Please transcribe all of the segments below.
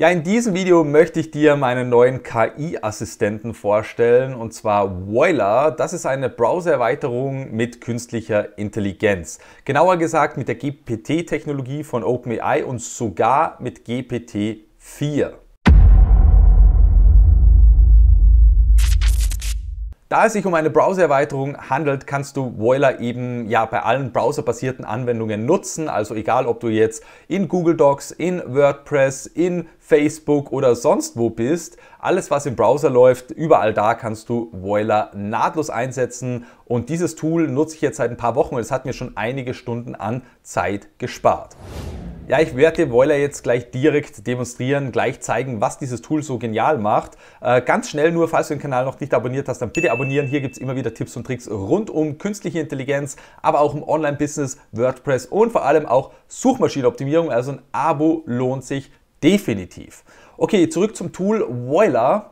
Ja, in diesem Video möchte ich dir meinen neuen KI-Assistenten vorstellen und zwar Voila. Das ist eine Browser-Erweiterung mit künstlicher Intelligenz. Genauer gesagt mit der GPT-Technologie von OpenAI und sogar mit GPT 4. Da es sich um eine Browsererweiterung handelt, kannst du Voiler eben ja bei allen browserbasierten Anwendungen nutzen. Also egal, ob du jetzt in Google Docs, in WordPress, in Facebook oder sonst wo bist, alles was im Browser läuft, überall da kannst du Voiler nahtlos einsetzen. Und dieses Tool nutze ich jetzt seit ein paar Wochen und es hat mir schon einige Stunden an Zeit gespart. Ja, ich werde dem Boiler jetzt gleich direkt demonstrieren, gleich zeigen, was dieses Tool so genial macht. Äh, ganz schnell nur, falls du den Kanal noch nicht abonniert hast, dann bitte abonnieren. Hier gibt es immer wieder Tipps und Tricks rund um künstliche Intelligenz, aber auch um Online-Business, WordPress und vor allem auch Suchmaschinenoptimierung. Also ein Abo lohnt sich definitiv. Okay, zurück zum Tool Voila.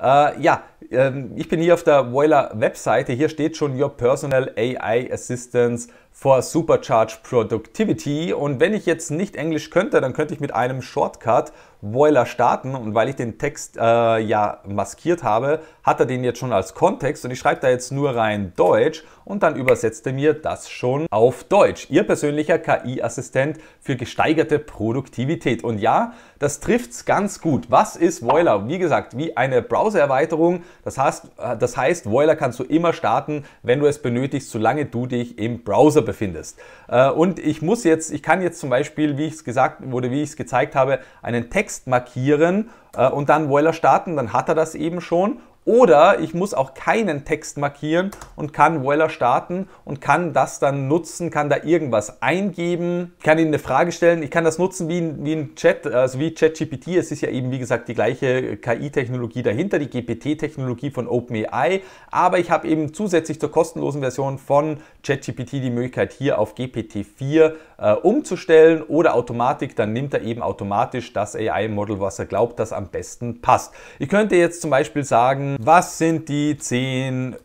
Äh, ja, ähm, ich bin hier auf der Voila Webseite. Hier steht schon Your Personal AI Assistance for Supercharged Productivity. Und wenn ich jetzt nicht Englisch könnte, dann könnte ich mit einem Shortcut Voila starten und weil ich den Text äh, ja maskiert habe, hat er den jetzt schon als Kontext und ich schreibe da jetzt nur rein Deutsch und dann übersetzt er mir das schon auf Deutsch. Ihr persönlicher KI-Assistent für gesteigerte Produktivität. Und ja, das trifft es ganz gut. Was ist Voila? Wie gesagt, wie eine Browser-Erweiterung. Das heißt, äh, das heißt, Voila kannst du immer starten, wenn du es benötigst, solange du dich im Browser befindest. Äh, und ich muss jetzt, ich kann jetzt zum Beispiel, wie ich es gesagt wurde, wie ich es gezeigt habe, einen Text Text markieren äh, und dann Voila starten, dann hat er das eben schon oder ich muss auch keinen Text markieren und kann Weller starten und kann das dann nutzen, kann da irgendwas eingeben, ich kann Ihnen eine Frage stellen, ich kann das nutzen wie, ein, wie ein Chat, also wie ChatGPT. Es ist ja eben, wie gesagt, die gleiche KI-Technologie dahinter, die GPT-Technologie von OpenAI. Aber ich habe eben zusätzlich zur kostenlosen Version von ChatGPT die Möglichkeit, hier auf GPT-4 äh, umzustellen oder Automatik. Dann nimmt er eben automatisch das AI-Model, was er glaubt, das am besten passt. Ich könnte jetzt zum Beispiel sagen, was sind die 10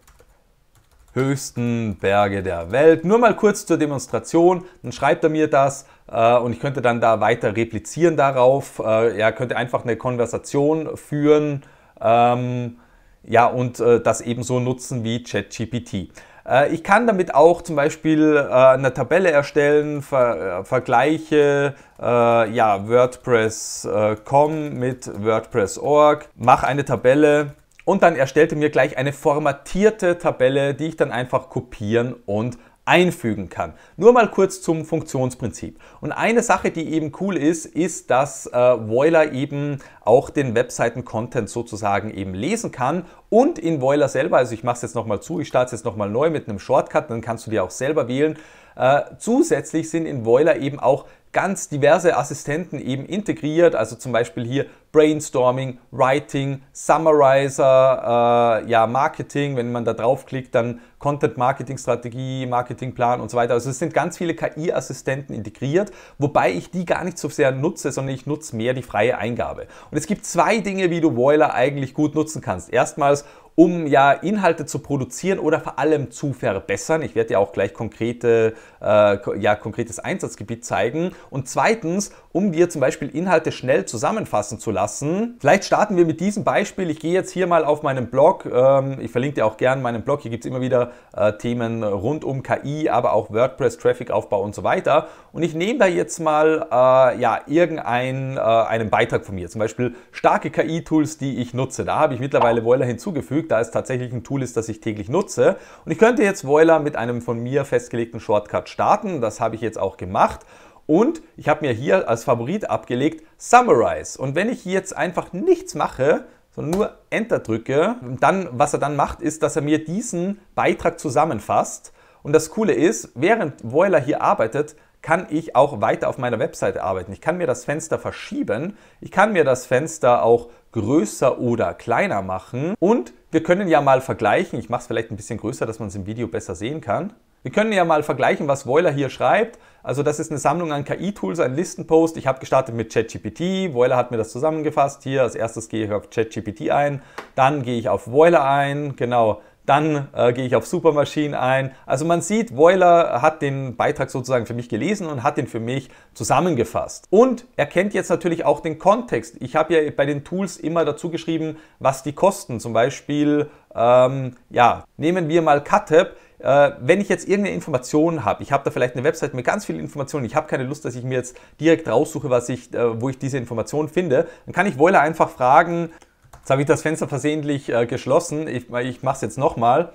höchsten Berge der Welt. Nur mal kurz zur Demonstration, dann schreibt er mir das äh, und ich könnte dann da weiter replizieren darauf. Äh, er könnte einfach eine Konversation führen ähm, ja, und äh, das ebenso nutzen wie ChatGPT. Äh, ich kann damit auch zum Beispiel äh, eine Tabelle erstellen, ver äh, vergleiche ja, WordPress.com mit WordPress.org, mache eine Tabelle und dann erstellte mir gleich eine formatierte Tabelle, die ich dann einfach kopieren und einfügen kann. Nur mal kurz zum Funktionsprinzip. Und eine Sache, die eben cool ist, ist, dass äh, Voiler eben auch den Webseiten-Content sozusagen eben lesen kann und in Voiler selber, also ich mache es jetzt nochmal zu, ich starte es jetzt nochmal neu mit einem Shortcut, dann kannst du dir auch selber wählen. Äh, zusätzlich sind in Voiler eben auch ganz diverse Assistenten eben integriert, also zum Beispiel hier Brainstorming, Writing, Summarizer, äh, ja, Marketing, wenn man da draufklickt, dann Content Marketing Strategie, Marketingplan und so weiter. Also es sind ganz viele KI-Assistenten integriert, wobei ich die gar nicht so sehr nutze, sondern ich nutze mehr die freie Eingabe. Und es gibt zwei Dinge, wie du Voila eigentlich gut nutzen kannst. Erstmals, um ja Inhalte zu produzieren oder vor allem zu verbessern. Ich werde ja auch gleich konkrete, äh, ja, konkretes Einsatzgebiet zeigen. Und zweitens, um dir zum Beispiel Inhalte schnell zusammenfassen zu lassen. Vielleicht starten wir mit diesem Beispiel. Ich gehe jetzt hier mal auf meinen Blog. Ähm, ich verlinke dir auch gerne meinen Blog. Hier gibt es immer wieder äh, Themen rund um KI, aber auch WordPress, Traffic-Aufbau und so weiter. Und ich nehme da jetzt mal äh, ja, irgendeinen äh, Beitrag von mir. Zum Beispiel starke KI-Tools, die ich nutze. Da habe ich mittlerweile Voila hinzugefügt, da es tatsächlich ein Tool ist, das ich täglich nutze. Und ich könnte jetzt Voila mit einem von mir festgelegten Shortcut starten. Das habe ich jetzt auch gemacht. Und ich habe mir hier als Favorit abgelegt Summarize. Und wenn ich jetzt einfach nichts mache, sondern nur Enter drücke, dann, was er dann macht, ist, dass er mir diesen Beitrag zusammenfasst. Und das Coole ist, während Voiler hier arbeitet, kann ich auch weiter auf meiner Webseite arbeiten. Ich kann mir das Fenster verschieben, ich kann mir das Fenster auch größer oder kleiner machen und wir können ja mal vergleichen. Ich mache es vielleicht ein bisschen größer, dass man es im Video besser sehen kann. Wir können ja mal vergleichen, was Voiler hier schreibt. Also das ist eine Sammlung an KI-Tools, ein Listenpost. Ich habe gestartet mit ChatGPT. Voiler hat mir das zusammengefasst. Hier als erstes gehe ich auf ChatGPT ein, dann gehe ich auf Voiler ein, genau. Dann äh, gehe ich auf Supermachine ein. Also man sieht, Voiler hat den Beitrag sozusagen für mich gelesen und hat den für mich zusammengefasst. Und er kennt jetzt natürlich auch den Kontext. Ich habe ja bei den Tools immer dazu geschrieben, was die kosten. Zum Beispiel, ähm, ja, nehmen wir mal CutHub äh, wenn ich jetzt irgendeine Information habe, ich habe da vielleicht eine Website mit ganz vielen Informationen, ich habe keine Lust, dass ich mir jetzt direkt raussuche, was ich, äh, wo ich diese Informationen finde, dann kann ich Voila einfach fragen, jetzt habe ich das Fenster versehentlich äh, geschlossen, ich, ich mache es jetzt nochmal.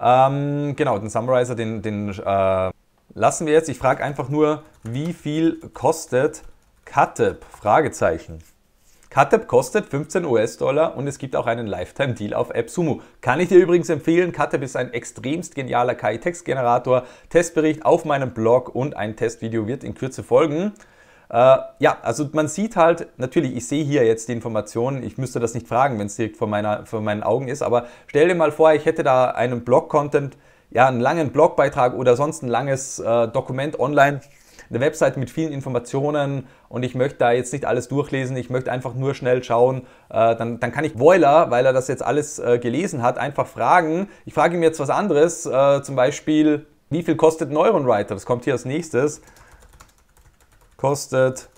Ähm, genau, den Summarizer, den, den äh, lassen wir jetzt. Ich frage einfach nur, wie viel kostet Kateb? Fragezeichen. CutApp kostet 15 US-Dollar und es gibt auch einen Lifetime-Deal auf AppSumo. Kann ich dir übrigens empfehlen, CutApp ist ein extremst genialer KI-Textgenerator. Testbericht auf meinem Blog und ein Testvideo wird in Kürze folgen. Äh, ja, also man sieht halt, natürlich, ich sehe hier jetzt die Informationen, ich müsste das nicht fragen, wenn es direkt vor, meiner, vor meinen Augen ist, aber stell dir mal vor, ich hätte da einen Blog-Content, ja, einen langen Blogbeitrag oder sonst ein langes äh, Dokument online eine Webseite mit vielen Informationen und ich möchte da jetzt nicht alles durchlesen, ich möchte einfach nur schnell schauen, äh, dann, dann kann ich Boiler, weil er das jetzt alles äh, gelesen hat, einfach fragen. Ich frage ihm jetzt was anderes, äh, zum Beispiel, wie viel kostet NeuronWriter? Das kommt hier als nächstes. Kostet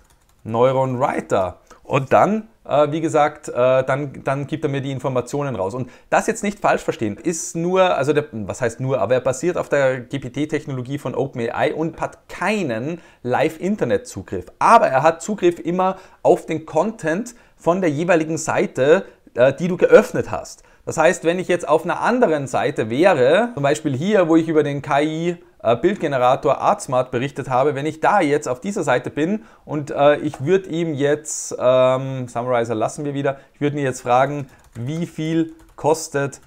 NeuronWriter. Und dann äh, wie gesagt, äh, dann, dann gibt er mir die Informationen raus. Und das jetzt nicht falsch verstehen, ist nur, also der, was heißt nur, aber er basiert auf der GPT-Technologie von OpenAI und hat keinen Live-Internet-Zugriff. Aber er hat Zugriff immer auf den Content von der jeweiligen Seite, äh, die du geöffnet hast. Das heißt, wenn ich jetzt auf einer anderen Seite wäre, zum Beispiel hier, wo ich über den KI äh, Bildgenerator ArtSmart berichtet habe, wenn ich da jetzt auf dieser Seite bin und äh, ich würde ihm jetzt, ähm, Summarizer lassen wir wieder, ich würde ihn jetzt fragen, wie viel kostet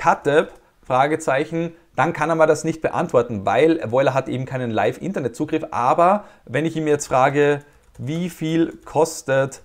CutApp? E Fragezeichen, dann kann er mir das nicht beantworten, weil Voila hat eben keinen Live-Internetzugriff. Aber wenn ich ihm jetzt frage, wie viel kostet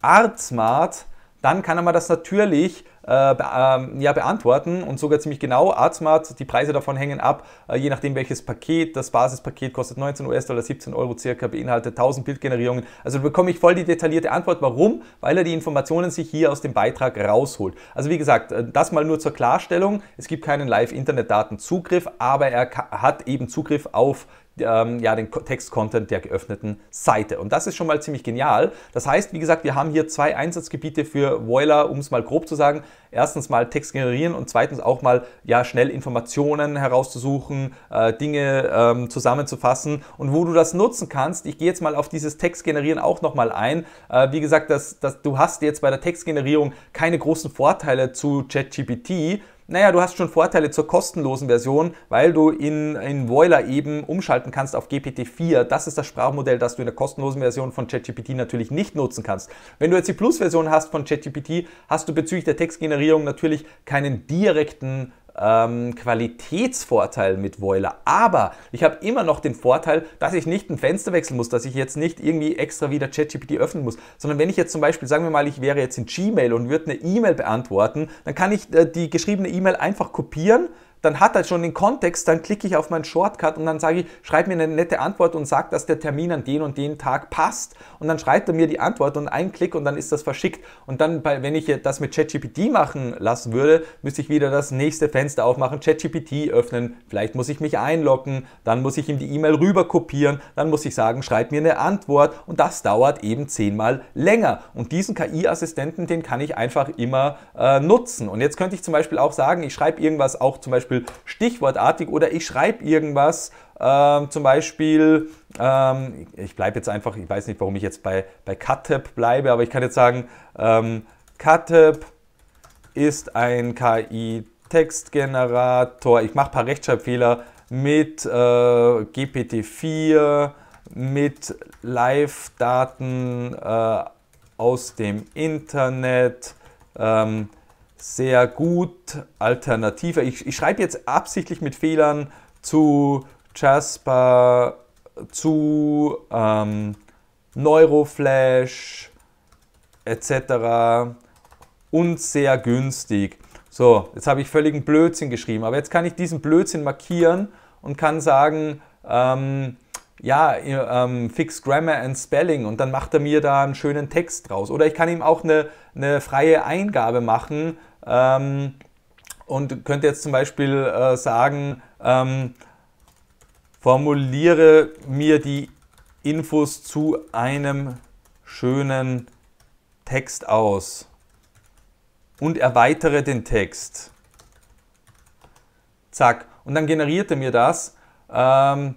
ArtSmart, dann kann er man das natürlich äh, be ähm, ja, beantworten und sogar ziemlich genau. Artsmart, die Preise davon hängen ab, äh, je nachdem welches Paket. Das Basispaket kostet 19 US-Dollar, 17 Euro circa, beinhaltet 1000 Bildgenerierungen. Also bekomme ich voll die detaillierte Antwort. Warum? Weil er die Informationen sich hier aus dem Beitrag rausholt. Also wie gesagt, äh, das mal nur zur Klarstellung. Es gibt keinen Live-Internetdatenzugriff, aber er hat eben Zugriff auf ähm, ja, den Text-Content der geöffneten Seite. Und das ist schon mal ziemlich genial. Das heißt, wie gesagt, wir haben hier zwei Einsatzgebiete für Voila, um es mal grob zu sagen. Erstens mal Text generieren und zweitens auch mal ja, schnell Informationen herauszusuchen, äh, Dinge ähm, zusammenzufassen und wo du das nutzen kannst. Ich gehe jetzt mal auf dieses Text generieren auch nochmal ein. Äh, wie gesagt, das, das, du hast jetzt bei der Textgenerierung keine großen Vorteile zu ChatGPT, naja, du hast schon Vorteile zur kostenlosen Version, weil du in, in Voila eben umschalten kannst auf GPT-4. Das ist das Sprachmodell, das du in der kostenlosen Version von ChatGPT natürlich nicht nutzen kannst. Wenn du jetzt die Plus-Version hast von ChatGPT, hast du bezüglich der Textgenerierung natürlich keinen direkten ähm, Qualitätsvorteil mit Voiler. Aber ich habe immer noch den Vorteil, dass ich nicht ein Fenster wechseln muss, dass ich jetzt nicht irgendwie extra wieder ChatGPT öffnen muss, sondern wenn ich jetzt zum Beispiel, sagen wir mal, ich wäre jetzt in Gmail und würde eine E-Mail beantworten, dann kann ich äh, die geschriebene E-Mail einfach kopieren, dann hat er schon den Kontext, dann klicke ich auf meinen Shortcut und dann sage ich, schreib mir eine nette Antwort und sag, dass der Termin an den und den Tag passt. Und dann schreibt er mir die Antwort und einen Klick und dann ist das verschickt. Und dann, wenn ich das mit ChatGPT machen lassen würde, müsste ich wieder das nächste Fenster aufmachen, ChatGPT öffnen, vielleicht muss ich mich einloggen, dann muss ich ihm die E-Mail rüber kopieren, dann muss ich sagen, schreib mir eine Antwort und das dauert eben zehnmal länger. Und diesen KI-Assistenten, den kann ich einfach immer äh, nutzen. Und jetzt könnte ich zum Beispiel auch sagen, ich schreibe irgendwas auch zum Beispiel Beispiel stichwortartig oder ich schreibe irgendwas, ähm, zum Beispiel, ähm, ich bleibe jetzt einfach, ich weiß nicht, warum ich jetzt bei, bei Katep bleibe, aber ich kann jetzt sagen, ähm, Katep ist ein KI-Textgenerator. Ich mache ein paar Rechtschreibfehler mit äh, GPT-4, mit Live-Daten äh, aus dem Internet. Ähm, sehr gut, alternative. Ich, ich schreibe jetzt absichtlich mit Fehlern zu Jasper, zu ähm, Neuroflash etc. und sehr günstig. So, jetzt habe ich völligen Blödsinn geschrieben, aber jetzt kann ich diesen Blödsinn markieren und kann sagen, ähm, ja, ähm, Fix Grammar and Spelling und dann macht er mir da einen schönen Text draus. Oder ich kann ihm auch eine, eine freie Eingabe machen, ähm, und könnte jetzt zum Beispiel äh, sagen, ähm, formuliere mir die Infos zu einem schönen Text aus und erweitere den Text. Zack. Und dann generierte mir das. Ähm,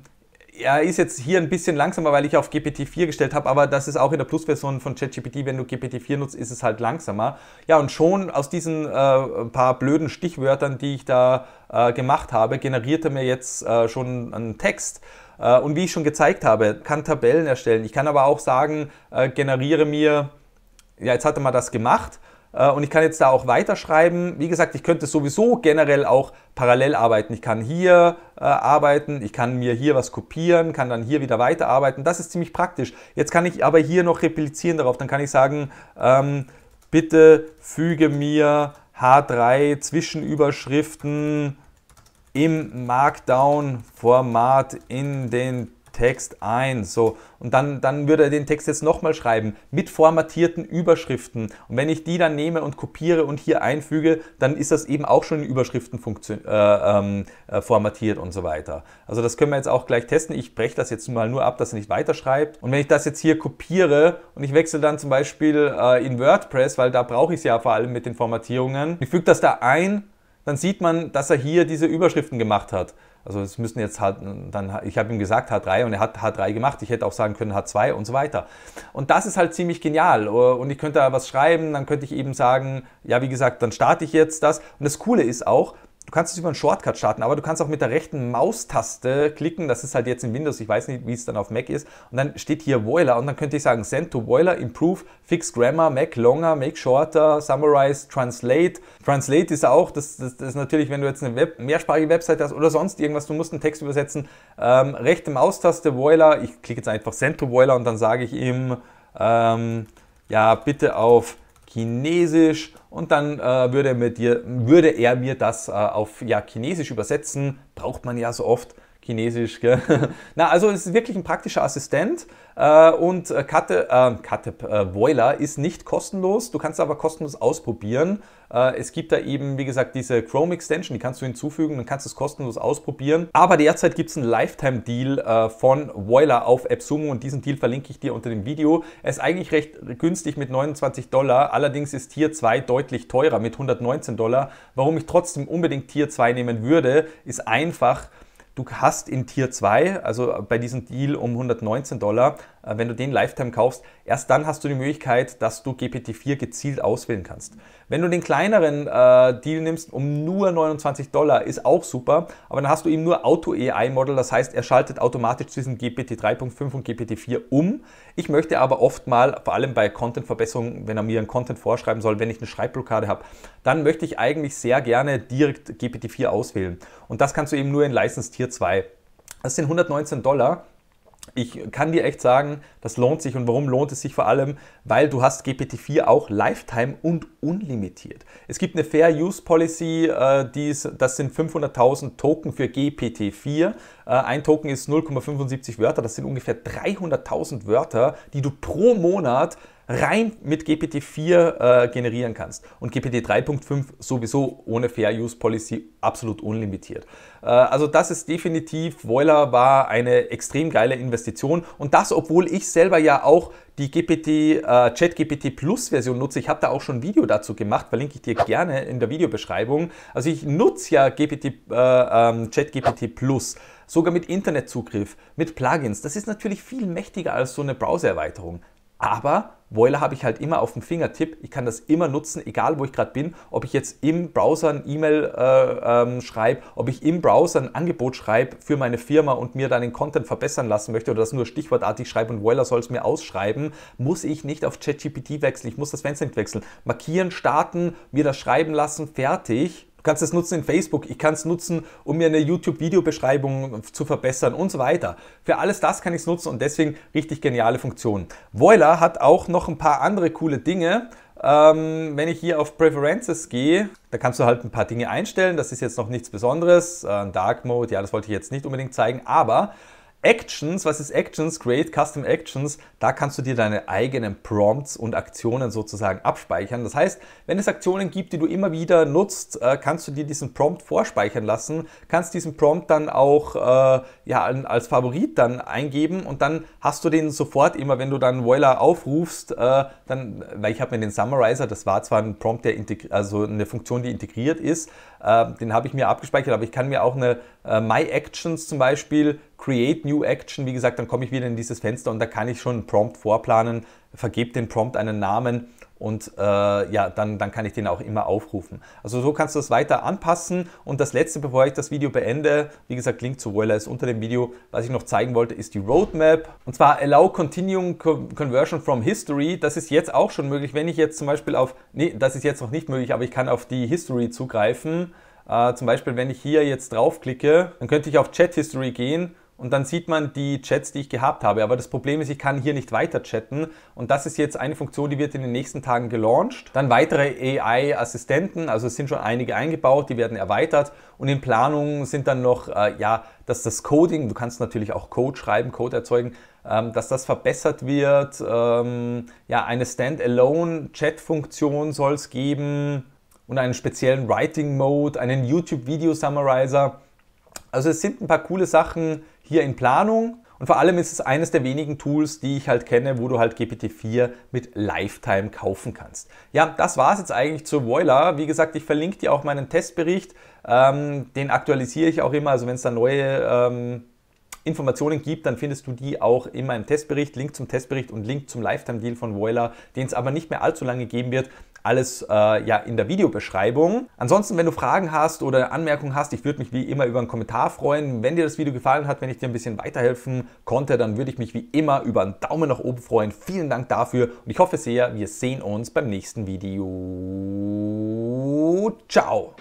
ja, ist jetzt hier ein bisschen langsamer, weil ich auf GPT-4 gestellt habe, aber das ist auch in der Plus-Version von ChatGPT, wenn du GPT-4 nutzt, ist es halt langsamer. Ja, und schon aus diesen äh, paar blöden Stichwörtern, die ich da äh, gemacht habe, generiert er mir jetzt äh, schon einen Text. Äh, und wie ich schon gezeigt habe, kann Tabellen erstellen. Ich kann aber auch sagen, äh, generiere mir, ja, jetzt hat er mal das gemacht, äh, und ich kann jetzt da auch weiterschreiben. Wie gesagt, ich könnte sowieso generell auch parallel arbeiten. Ich kann hier äh, arbeiten, ich kann mir hier was kopieren, kann dann hier wieder weiterarbeiten. Das ist ziemlich praktisch. Jetzt kann ich aber hier noch replizieren darauf. Dann kann ich sagen, ähm, bitte füge mir H3 Zwischenüberschriften im Markdown-Format in den Text 1. So. Und dann, dann würde er den Text jetzt nochmal schreiben mit formatierten Überschriften. Und wenn ich die dann nehme und kopiere und hier einfüge, dann ist das eben auch schon in Überschriften äh, ähm, äh, formatiert und so weiter. Also das können wir jetzt auch gleich testen. Ich breche das jetzt mal nur ab, dass er nicht weiterschreibt. Und wenn ich das jetzt hier kopiere und ich wechsle dann zum Beispiel äh, in WordPress, weil da brauche ich es ja vor allem mit den Formatierungen, ich füge das da ein, dann sieht man, dass er hier diese Überschriften gemacht hat. Also es müssen jetzt halt, dann, ich habe ihm gesagt H3 und er hat H3 gemacht. Ich hätte auch sagen können H2 und so weiter. Und das ist halt ziemlich genial. Äh, und ich könnte da was schreiben, dann könnte ich eben sagen, ja wie gesagt, dann starte ich jetzt das. Und das Coole ist auch, Du kannst es über einen Shortcut starten, aber du kannst auch mit der rechten Maustaste klicken. Das ist halt jetzt in Windows, ich weiß nicht, wie es dann auf Mac ist. Und dann steht hier Voila und dann könnte ich sagen Send to Voila, Improve, Fix Grammar, Make Longer, Make Shorter, Summarize, Translate. Translate ist auch, das, das, das ist natürlich, wenn du jetzt eine Web, mehrsprachige Website hast oder sonst irgendwas, du musst einen Text übersetzen. Ähm, rechte Maustaste Voila, ich klicke jetzt einfach Send to Voila und dann sage ich ihm, ähm, ja, bitte auf Chinesisch und dann äh, würde, er mir, würde, er mir das äh, auf ja, Chinesisch übersetzen. Braucht man ja so oft. Chinesisch, gell? Na, also es ist wirklich ein praktischer Assistent äh, und äh, Kate, äh, Katep äh, Boiler ist nicht kostenlos, du kannst aber kostenlos ausprobieren. Äh, es gibt da eben, wie gesagt, diese Chrome Extension, die kannst du hinzufügen, dann kannst du es kostenlos ausprobieren. Aber derzeit gibt es einen Lifetime-Deal äh, von Boiler auf AppSumo und diesen Deal verlinke ich dir unter dem Video. Er ist eigentlich recht günstig mit 29 Dollar, allerdings ist Tier 2 deutlich teurer mit 119 Dollar. Warum ich trotzdem unbedingt Tier 2 nehmen würde, ist einfach, Du hast in Tier 2, also bei diesem Deal um 119 Dollar, äh, wenn du den Lifetime kaufst, erst dann hast du die Möglichkeit, dass du GPT-4 gezielt auswählen kannst. Wenn du den kleineren äh, Deal nimmst um nur 29 Dollar, ist auch super, aber dann hast du eben nur Auto-AI-Model, das heißt, er schaltet automatisch zwischen GPT 3.5 und GPT 4 um. Ich möchte aber oft mal, vor allem bei Content-Verbesserungen, wenn er mir einen Content vorschreiben soll, wenn ich eine Schreibblockade habe, dann möchte ich eigentlich sehr gerne direkt GPT 4 auswählen. Und das kannst du eben nur in License Tier 2. Das sind 119 Dollar ich kann dir echt sagen, das lohnt sich. Und warum lohnt es sich vor allem? Weil du hast GPT-4 auch Lifetime und unlimitiert. Es gibt eine Fair Use Policy, äh, die ist, das sind 500.000 Token für GPT-4. Äh, ein Token ist 0,75 Wörter, das sind ungefähr 300.000 Wörter, die du pro Monat rein mit GPT-4 äh, generieren kannst. Und GPT 3.5 sowieso ohne Fair Use Policy absolut unlimitiert. Äh, also das ist definitiv, Voila war eine extrem geile Investition. Und das, obwohl ich selber ja auch die GPT, äh, ChatGPT Plus Version nutze. Ich habe da auch schon ein Video dazu gemacht, verlinke ich dir gerne in der Videobeschreibung. Also ich nutze ja GPT, äh, ähm, ChatGPT Plus, sogar mit Internetzugriff, mit Plugins. Das ist natürlich viel mächtiger als so eine Browsererweiterung. Aber Voila habe ich halt immer auf dem Fingertipp. Ich kann das immer nutzen, egal wo ich gerade bin, ob ich jetzt im Browser ein E-Mail äh, ähm, schreibe, ob ich im Browser ein Angebot schreibe für meine Firma und mir dann den Content verbessern lassen möchte oder das nur stichwortartig schreibe und Voila soll es mir ausschreiben, muss ich nicht auf ChatGPT wechseln. Ich muss das Fenster nicht wechseln. Markieren, starten, mir das schreiben lassen, fertig kannst es nutzen in Facebook, ich kann es nutzen, um mir eine YouTube-Videobeschreibung zu verbessern und so weiter. Für alles das kann ich es nutzen und deswegen richtig geniale Funktion. Voila hat auch noch ein paar andere coole Dinge. Ähm, wenn ich hier auf Preferences gehe, da kannst du halt ein paar Dinge einstellen. Das ist jetzt noch nichts Besonderes. Äh, Dark Mode, ja, das wollte ich jetzt nicht unbedingt zeigen, aber Actions, was ist Actions? Create Custom Actions. Da kannst du dir deine eigenen Prompts und Aktionen sozusagen abspeichern. Das heißt, wenn es Aktionen gibt, die du immer wieder nutzt, äh, kannst du dir diesen Prompt vorspeichern lassen, kannst diesen Prompt dann auch äh, ja, als Favorit dann eingeben und dann hast du den sofort immer, wenn du dann Voila aufrufst, äh, dann, weil ich habe mir den Summarizer, das war zwar ein Prompt, der also eine Funktion, die integriert ist, äh, den habe ich mir abgespeichert, aber ich kann mir auch eine äh, My Actions zum Beispiel, Create New Action, wie gesagt, dann komme ich wieder in dieses Fenster und da kann ich schon einen Prompt vorplanen, vergebe den Prompt einen Namen und äh, ja, dann, dann kann ich den auch immer aufrufen. Also so kannst du das weiter anpassen und das letzte, bevor ich das Video beende, wie gesagt, Link zu Voila ist unter dem Video, was ich noch zeigen wollte, ist die Roadmap und zwar Allow Continuing Conversion from History, das ist jetzt auch schon möglich, wenn ich jetzt zum Beispiel auf, nee, das ist jetzt noch nicht möglich, aber ich kann auf die History zugreifen, äh, zum Beispiel, wenn ich hier jetzt draufklicke, dann könnte ich auf Chat History gehen und dann sieht man die Chats, die ich gehabt habe. Aber das Problem ist, ich kann hier nicht weiter chatten und das ist jetzt eine Funktion, die wird in den nächsten Tagen gelauncht. Dann weitere AI-Assistenten, also es sind schon einige eingebaut, die werden erweitert und in Planung sind dann noch, äh, ja, dass das Coding, du kannst natürlich auch Code schreiben, Code erzeugen, ähm, dass das verbessert wird. Ähm, ja, eine Standalone-Chat-Funktion soll es geben und einen speziellen Writing-Mode, einen YouTube-Video-Summarizer. Also es sind ein paar coole Sachen, hier in Planung. Und vor allem ist es eines der wenigen Tools, die ich halt kenne, wo du halt GPT-4 mit Lifetime kaufen kannst. Ja, das war es jetzt eigentlich zu Voila. Wie gesagt, ich verlinke dir auch meinen Testbericht. Ähm, den aktualisiere ich auch immer. Also wenn es da neue ähm, Informationen gibt, dann findest du die auch in meinem Testbericht. Link zum Testbericht und Link zum Lifetime-Deal von Voila, den es aber nicht mehr allzu lange geben wird. Alles äh, ja in der Videobeschreibung. Ansonsten, wenn du Fragen hast oder Anmerkungen hast, ich würde mich wie immer über einen Kommentar freuen. Wenn dir das Video gefallen hat, wenn ich dir ein bisschen weiterhelfen konnte, dann würde ich mich wie immer über einen Daumen nach oben freuen. Vielen Dank dafür und ich hoffe sehr, wir sehen uns beim nächsten Video. Ciao!